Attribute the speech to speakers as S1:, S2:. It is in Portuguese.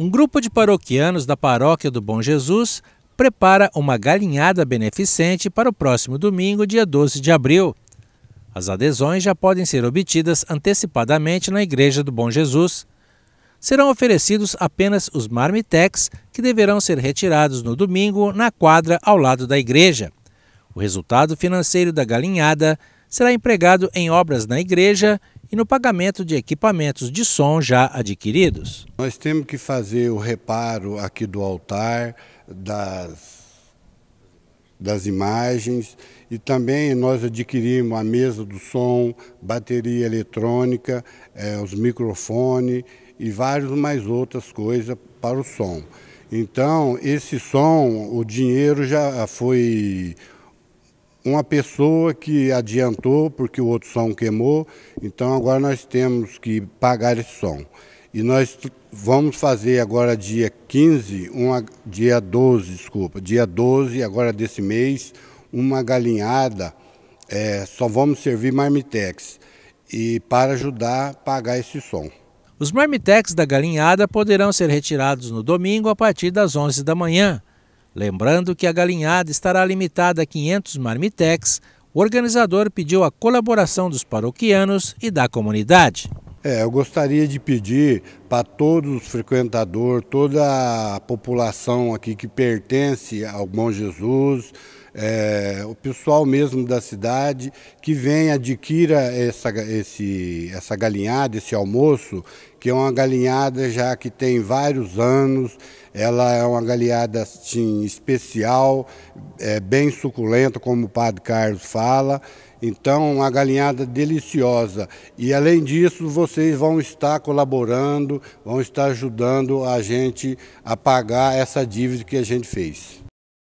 S1: um grupo de paroquianos da Paróquia do Bom Jesus prepara uma galinhada beneficente para o próximo domingo, dia 12 de abril. As adesões já podem ser obtidas antecipadamente na Igreja do Bom Jesus. Serão oferecidos apenas os marmitex, que deverão ser retirados no domingo na quadra ao lado da igreja. O resultado financeiro da galinhada será empregado em obras na igreja e no pagamento de equipamentos de som já adquiridos. Nós temos que
S2: fazer o reparo aqui do altar, das, das imagens e também nós adquirimos a mesa do som, bateria eletrônica, é, os microfones e vários mais outras coisas para o som. Então, esse som, o dinheiro já foi uma pessoa que adiantou porque o outro som queimou, então agora nós temos que pagar esse som. E nós vamos fazer agora dia 15, uma, dia 12, desculpa, dia 12 agora desse mês, uma galinhada, é, só vamos servir marmitex
S1: e para ajudar a pagar esse som. Os marmitex da galinhada poderão ser retirados no domingo a partir das 11 da manhã. Lembrando que a galinhada estará limitada a 500 marmitex, o organizador pediu a colaboração dos paroquianos e da comunidade.
S2: É, eu gostaria de pedir para todos os frequentadores, toda a população aqui que pertence ao Bom Jesus, é, o pessoal mesmo da cidade que vem, adquira essa, esse, essa galinhada, esse almoço, que é uma galinhada já que tem vários anos, ela é uma galinhada assim, especial, é, bem suculenta, como o padre Carlos fala. Então, uma galinhada deliciosa. E além disso, vocês vão estar colaborando, vão estar ajudando a gente a pagar essa dívida que a gente fez.